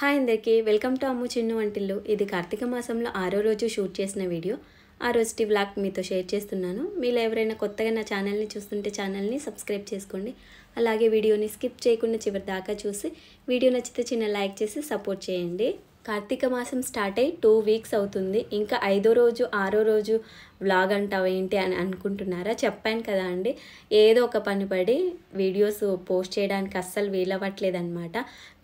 hi అందరికీ welcome to అమ్ము చిన్ను వంటిల్లు ఇది కార్తీక మాసంలో ఆరో రోజు షూట్ చేసిన వీడియో ఆ రోజు టీ బ్లాక్ మీతో షేర్ చేస్తున్నాను మీలో ఎవరైనా కొత్తగా నా ఛానల్ని చూస్తుంటే ఛానల్ని సబ్స్క్రైబ్ చేసుకోండి అలాగే వీడియోని స్కిప్ చేయకుండా చివరి దాకా చూసి వీడియో నచ్చితే చిన్న లైక్ చేసి సపోర్ట్ చేయండి కార్తీక మాసం స్టార్ట్ అయ్యి టూ వీక్స్ అవుతుంది ఇంకా ఐదో రోజు ఆరో రోజు వ్లాగ్ అంటావు ఏంటి అని అనుకుంటున్నారా చెప్పాను కదా అండి ఏదో ఒక పని పడి వీడియోస్ పోస్ట్ చేయడానికి అస్సలు వీలవ్వట్లేదు అనమాట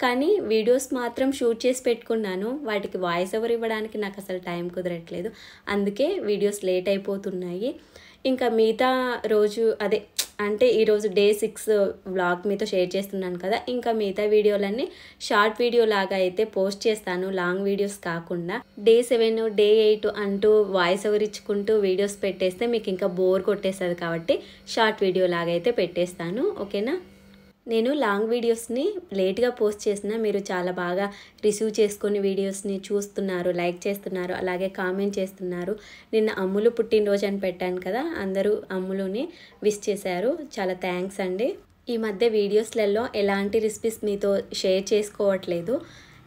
కానీ వీడియోస్ మాత్రం షూట్ చేసి పెట్టుకున్నాను వాటికి వాయిస్ ఓవర్ ఇవ్వడానికి నాకు అసలు టైం కుదరట్లేదు అందుకే వీడియోస్ లేట్ అయిపోతున్నాయి ఇంకా మిగతా రోజు అదే అంటే ఈరోజు డే సిక్స్ వ్లాగ్ మీతో షేర్ చేస్తున్నాను కదా ఇంకా మిగతా వీడియోలన్నీ షార్ట్ వీడియో లాగా అయితే పోస్ట్ చేస్తాను లాంగ్ వీడియోస్ కాకుండా డే సెవెన్ డే ఎయిట్ అంటూ వాయిస్ ఓవర్ ఇచ్చుకుంటూ వీడియోస్ పెట్టేస్తే మీకు ఇంకా బోర్ కొట్టేస్తుంది కాబట్టి షార్ట్ వీడియో లాగా అయితే పెట్టేస్తాను ఓకేనా నేను లాంగ్ వీడియోస్ని లేట్గా పోస్ట్ చేసిన మీరు చాలా బాగా రిసీవ్ చేసుకుని వీడియోస్ని చూస్తున్నారు లైక్ చేస్తున్నారు అలాగే కామెంట్ చేస్తున్నారు నిన్న అమ్ములు పుట్టినరోజు అని పెట్టాను కదా అందరూ అమ్ములుని విష్ చేశారు చాలా థ్యాంక్స్ అండి ఈ మధ్య వీడియోస్లలో ఎలాంటి రెసిపీస్ మీతో షేర్ చేసుకోవట్లేదు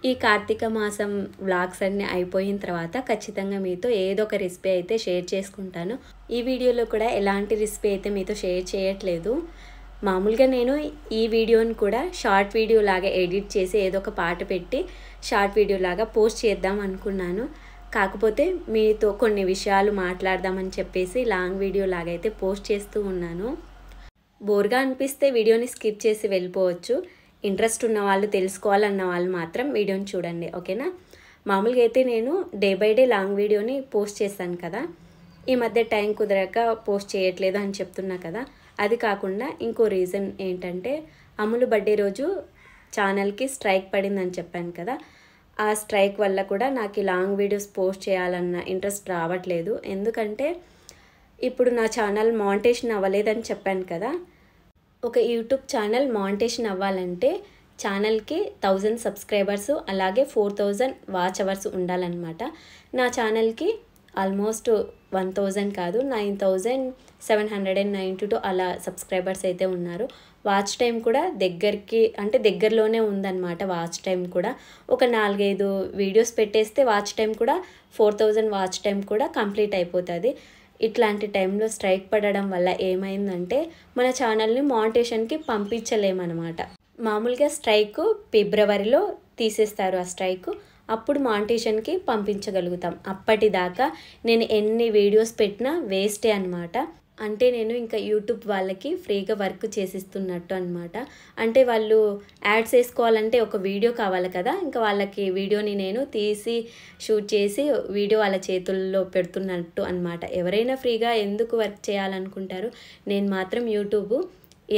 ఈ కార్తీక మాసం వ్లాగ్స్ అన్నీ అయిపోయిన తర్వాత ఖచ్చితంగా మీతో ఏదో ఒక రెసిపీ అయితే షేర్ చేసుకుంటాను ఈ వీడియోలో కూడా ఎలాంటి రెసిపీ అయితే మీతో షేర్ చేయట్లేదు మామూలుగా నేను ఈ వీడియోని కూడా షార్ట్ వీడియో లాగా ఎడిట్ చేసి ఏదో ఒక పాట పెట్టి షార్ట్ వీడియో లాగా పోస్ట్ చేద్దాం అనుకున్నాను కాకపోతే మీతో కొన్ని విషయాలు మాట్లాడదామని చెప్పేసి లాంగ్ వీడియో లాగైతే పోస్ట్ చేస్తూ ఉన్నాను బోర్గా అనిపిస్తే వీడియోని స్కిప్ చేసి వెళ్ళిపోవచ్చు ఇంట్రెస్ట్ ఉన్న వాళ్ళు తెలుసుకోవాలన్న వాళ్ళు మాత్రం వీడియోని చూడండి ఓకేనా మామూలుగా అయితే నేను డే బై డే లాంగ్ వీడియోని పోస్ట్ చేశాను కదా ఈ మధ్య టైం కుదరక పోస్ట్ చేయట్లేదు అని చెప్తున్నా కదా అది కాకుండా ఇంకో రీజన్ ఏంటంటే అమలు బర్త్డే రోజు ఛానల్కి స్ట్రైక్ పడిందని చెప్పాను కదా ఆ స్ట్రైక్ వల్ల కూడా నాకు ఈ లాంగ్ వీడియోస్ పోస్ట్ చేయాలన్న ఇంట్రెస్ట్ రావట్లేదు ఎందుకంటే ఇప్పుడు నా ఛానల్ మాంటేషన్ అవ్వలేదని చెప్పాను కదా ఒక యూట్యూబ్ ఛానల్ మాంటేషన్ అవ్వాలంటే ఛానల్కి థౌజండ్ సబ్స్క్రైబర్స్ అలాగే ఫోర్ థౌజండ్ వాచ్ అవర్స్ ఉండాలన్నమాట నా ఛానల్కి ఆల్మోస్ట్ వన్ థౌజండ్ కాదు nine thousand seven hundred and ninety two అలా సబ్స్క్రైబర్స్ అయితే ఉన్నారు వాచ్ టైం కూడా దగ్గరికి అంటే దగ్గరలోనే ఉందన్నమాట వాచ్ టైం కూడా ఒక నాలుగైదు వీడియోస్ పెట్టేస్తే వాచ్ టైం కూడా ఫోర్ థౌజండ్ వాచ్ టైం కూడా కంప్లీట్ అయిపోతుంది ఇట్లాంటి టైంలో స్ట్రైక్ పడడం వల్ల ఏమైందంటే మన ఛానల్ని మానిటేషన్కి పంపించలేమన్నమాట మామూలుగా స్ట్రైక్ ఫిబ్రవరిలో తీసేస్తారు ఆ స్ట్రైక్ అప్పుడు మాంటేషన్కి పంపించగలుగుతాం అప్పటిదాకా నేను ఎన్ని వీడియోస్ పెట్టినా వేస్టే అనమాట అంటే నేను ఇంకా యూట్యూబ్ వాళ్ళకి ఫ్రీగా వర్క్ చేసిస్తున్నట్టు అనమాట అంటే వాళ్ళు యాడ్స్ వేసుకోవాలంటే ఒక వీడియో కావాలి కదా ఇంకా వాళ్ళకి వీడియోని నేను తీసి షూట్ చేసి వీడియో వాళ్ళ చేతుల్లో పెడుతున్నట్టు అనమాట ఎవరైనా ఫ్రీగా ఎందుకు వర్క్ చేయాలనుకుంటారు నేను మాత్రం యూట్యూబ్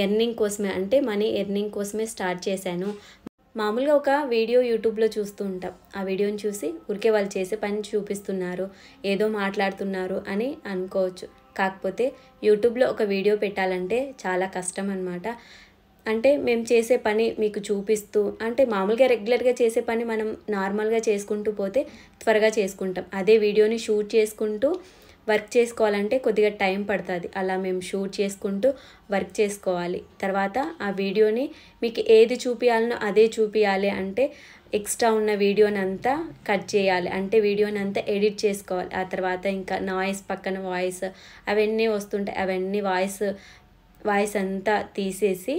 ఎర్నింగ్ కోసమే అంటే మనీ ఎర్నింగ్ కోసమే స్టార్ట్ చేశాను మామూలుగా ఒక వీడియో యూట్యూబ్లో చూస్తూ ఉంటాం ఆ వీడియోని చూసి ఉరికే వాళ్ళు చేసే పని చూపిస్తున్నారు ఏదో మాట్లాడుతున్నారు అని అనుకోవచ్చు కాకపోతే యూట్యూబ్లో ఒక వీడియో పెట్టాలంటే చాలా కష్టం అనమాట అంటే మేము చేసే పని మీకు చూపిస్తూ అంటే మామూలుగా రెగ్యులర్గా చేసే పని మనం నార్మల్గా చేసుకుంటూ పోతే త్వరగా చేసుకుంటాం అదే వీడియోని షూట్ చేసుకుంటూ వర్క్ చేసుకోవాలంటే కొద్దిగా టైం పడుతుంది అలా మేము షూట్ చేసుకుంటూ వర్క్ చేసుకోవాలి తర్వాత ఆ వీడియోని మీకు ఏది చూపించాలనో అదే చూపించాలి అంటే ఎక్స్ట్రా ఉన్న వీడియోని అంతా కట్ చేయాలి అంటే వీడియోని అంతా ఎడిట్ చేసుకోవాలి ఆ తర్వాత ఇంకా నాయిస్ పక్కన వాయిస్ అవన్నీ వస్తుంటాయి అవన్నీ వాయిస్ వాయిస్ అంతా తీసేసి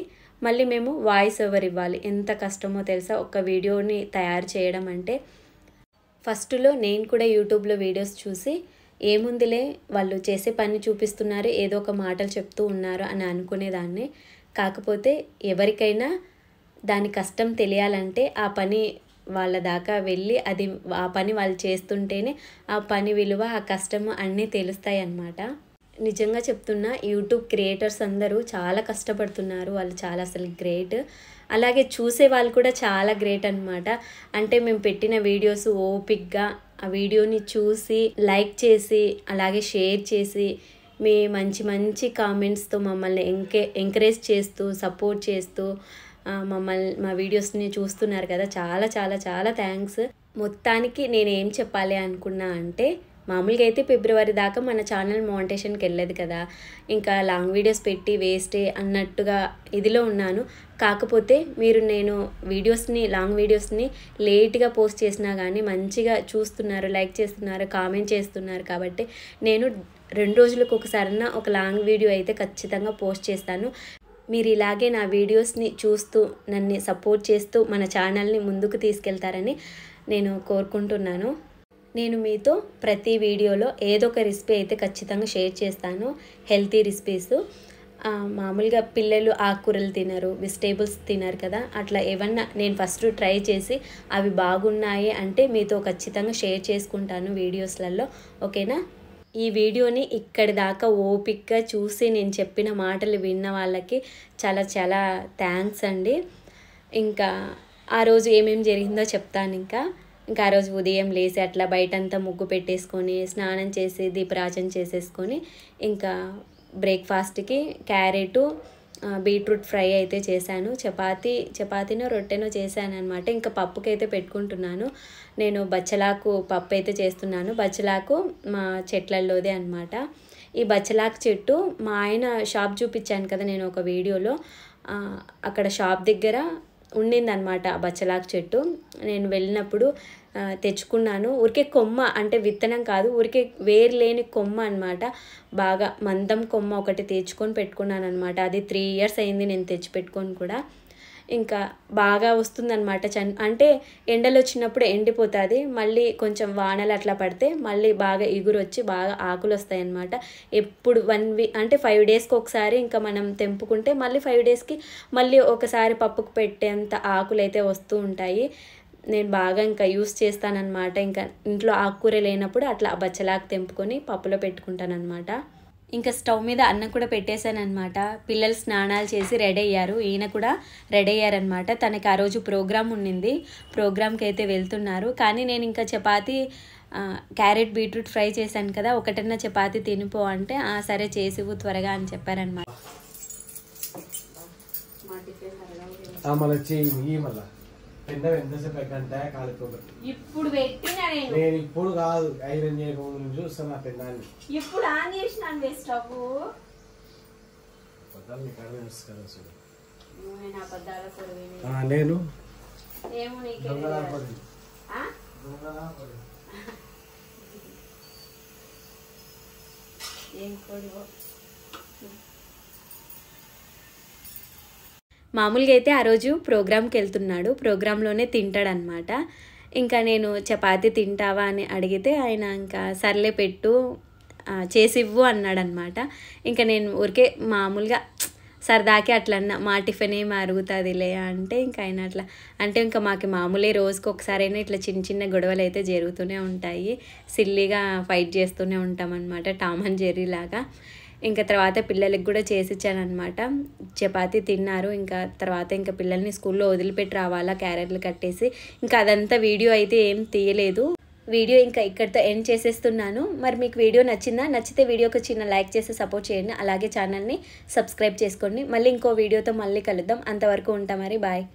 మళ్ళీ మేము వాయిస్ ఓవర్ ఇవ్వాలి ఎంత కష్టమో తెలుసా ఒక వీడియోని తయారు చేయడం అంటే ఫస్ట్లో నేను కూడా యూట్యూబ్లో వీడియోస్ చూసి ఏముందిలే వాళ్ళు చేసే పని చూపిస్తున్నారు ఏదో ఒక మాటలు చెప్తూ ఉన్నారు అని అనుకునేదాన్ని కాకపోతే ఎవరికైనా దాని కష్టం తెలియాలంటే ఆ పని వాళ్ళ దాకా వెళ్ళి అది ఆ పని వాళ్ళు చేస్తుంటేనే ఆ పని విలువ ఆ కష్టం అన్నీ తెలుస్తాయి అన్నమాట నిజంగా చెప్తున్న యూట్యూబ్ క్రియేటర్స్ అందరూ చాలా కష్టపడుతున్నారు వాళ్ళు చాలా అసలు గ్రేట్ అలాగే చూసే వాళ్ళు కూడా చాలా గ్రేట్ అనమాట అంటే మేము పెట్టిన వీడియోస్ ఓపిక్గా ఆ వీడియోని చూసి లైక్ చేసి అలాగే షేర్ చేసి మీ మంచి మంచి కామెంట్స్తో మమ్మల్ని ఎంకే ఎంకరేజ్ చేస్తూ సపోర్ట్ చేస్తూ మమ్మల్ని మా వీడియోస్ని చూస్తున్నారు కదా చాలా చాలా చాలా థ్యాంక్స్ మొత్తానికి నేనేం చెప్పాలి అనుకున్నా అంటే మామూలుగా అయితే ఫిబ్రవరి దాకా మన ఛానల్ మోంటేషన్కి వెళ్ళదు కదా ఇంకా లాంగ్ వీడియోస్ పెట్టి వేస్టే అన్నట్టుగా ఇదిలో ఉన్నాను కాకపోతే మీరు నేను వీడియోస్ని లాంగ్ వీడియోస్ని లేట్గా పోస్ట్ చేసినా కానీ మంచిగా చూస్తున్నారు లైక్ చేస్తున్నారు కామెంట్ చేస్తున్నారు కాబట్టి నేను రెండు రోజులకు ఒకసారన్నా ఒక లాంగ్ వీడియో అయితే ఖచ్చితంగా పోస్ట్ చేస్తాను మీరు ఇలాగే నా వీడియోస్ని చూస్తూ నన్ను సపోర్ట్ చేస్తూ మన ఛానల్ని ముందుకు తీసుకెళ్తారని నేను కోరుకుంటున్నాను నేను మీతో ప్రతి వీడియోలో ఏదో ఒక రెసిపీ అయితే ఖచ్చితంగా షేర్ చేస్తాను హెల్తీ రెసిపీస్ మామూలుగా పిల్లలు ఆకుకూరలు తినరు వెజిటేబుల్స్ తినరు కదా అట్లా ఏమన్నా నేను ఫస్ట్ ట్రై చేసి అవి బాగున్నాయి అంటే మీతో ఖచ్చితంగా షేర్ చేసుకుంటాను వీడియోస్లలో ఓకేనా ఈ వీడియోని ఇక్కడి దాకా ఓపిక్గా చూసి నేను చెప్పిన మాటలు విన్న వాళ్ళకి చాలా చాలా థ్యాంక్స్ అండి ఇంకా ఆ రోజు ఏమేమి జరిగిందో చెప్తాను ఇంకా ఇంకా ఆ రోజు ఉదయం లేసి అట్లా బయటంతా ముగ్గు పెట్టేసుకొని స్నానం చేసి దీపరాజన చేసేసుకొని ఇంకా బ్రేక్ఫాస్ట్కి క్యారెటు బీట్రూట్ ఫ్రై అయితే చేశాను చపాతీ చపాతీనో రొట్టెనో చేశాను అనమాట ఇంకా పప్పుకైతే పెట్టుకుంటున్నాను నేను బచ్చలాకు పప్పు అయితే చేస్తున్నాను బచ్చలాకు మా చెట్లల్లోదే అనమాట ఈ బచ్చలాకు చెట్టు మా ఆయన షాప్ చూపించాను కదా నేను ఒక వీడియోలో అక్కడ షాప్ దగ్గర ఉండిందనమాట బచ్చలాకు చెట్టు నేను వెళ్ళినప్పుడు తెచ్చుకున్నాను ఊరికే కొమ్మ అంటే విత్తనం కాదు ఊరికే వేరు లేని కొమ్మ అనమాట బాగా మందం కొమ్మ ఒకటి తెచ్చుకొని పెట్టుకున్నాను అనమాట అది త్రీ ఇయర్స్ అయింది నేను తెచ్చి పెట్టుకొని కూడా ఇంకా బాగా వస్తుందన్నమాట చన్ అంటే ఎండలు వచ్చినప్పుడు ఎండిపోతుంది మళ్ళీ కొంచెం వానలు అట్లా పడితే మళ్ళీ బాగా ఇగురు వచ్చి బాగా ఆకులు వస్తాయి అన్నమాట ఎప్పుడు వన్ వీక్ అంటే ఫైవ్ డేస్కి ఒకసారి ఇంకా మనం తెంపుకుంటే మళ్ళీ ఫైవ్ డేస్కి మళ్ళీ ఒకసారి పప్పుకు పెట్టేంత ఆకులు అయితే వస్తూ ఉంటాయి నేను బాగా ఇంకా యూస్ చేస్తానన్నమాట ఇంకా ఇంట్లో ఆకుకూర లేనప్పుడు అట్లా బచ్చలాకు తెంపుకొని పప్పులో అనమాట ఇంకా స్టవ్ మీద అన్నం కూడా పెట్టేశాను అనమాట పిల్లలు స్నానాలు చేసి రెడీ అయ్యారు ఈయన కూడా రెడీ అయ్యారనమాట తనకి ఆ రోజు ప్రోగ్రామ్ ఉండింది ప్రోగ్రామ్కి అయితే వెళ్తున్నారు కానీ నేను ఇంకా చపాతి క్యారెట్ బీట్రూట్ ఫ్రై చేశాను కదా ఒకటన్నా చపాతి తినిపో అంటే ఆ సరే చేసివు త్వరగా అని చెప్పారనమాట కింద ఎంతసేపు కాలిపోబట్టి ఇప్పుడు పెట్టినా నేను ఇప్పుడు కాదు ఐరన్ చేయకముందు నుంచి ఇప్పుడు ఆన్ చేసినాను వే స్టవ్ నేను ఏమో ఏం కొడివో మామూలుగా అయితే ఆ రోజు ప్రోగ్రామ్కి వెళ్తున్నాడు ప్రోగ్రాంలోనే తింటాడనమాట ఇంకా నేను చపాతి తింటావా అని అడిగితే ఆయన ఇంకా సర్లే పెట్టు చేసివ్వు అన్నాడనమాట ఇంకా నేను ఊరికే మామూలుగా సరదాకి అట్లా అన్న మా టిఫిన్ ఏమి అరుగుతుందిలే అంటే ఇంకా ఆయన అట్లా అంటే ఇంకా మాకు మామూలే రోజుకి ఒకసారైనా ఇట్లా చిన్న చిన్న గొడవలు అయితే జరుగుతూనే ఉంటాయి సిల్లీగా ఫైట్ చేస్తూనే ఉంటామన్నమాట టామ్ అండ్ జెర్రీ లాగా ఇంకా తర్వాత పిల్లలకి కూడా చేసిచ్చానమాట చపాతి తిన్నారు ఇంకా తర్వాత ఇంకా పిల్లల్ని స్కూల్లో వదిలిపెట్టి రావాలా క్యారెట్లు కట్టేసి ఇంకా అదంతా వీడియో అయితే ఏం తీయలేదు వీడియో ఇంకా ఇక్కడితో ఎండ్ చేసేస్తున్నాను మరి మీకు వీడియో నచ్చిందా నచ్చితే వీడియోకి చిన్న లైక్ చేసి సపోర్ట్ చేయండి అలాగే ఛానల్ని సబ్స్క్రైబ్ చేసుకోండి మళ్ళీ ఇంకో వీడియోతో మళ్ళీ కలుద్దాం అంతవరకు ఉంటాం మరి బాయ్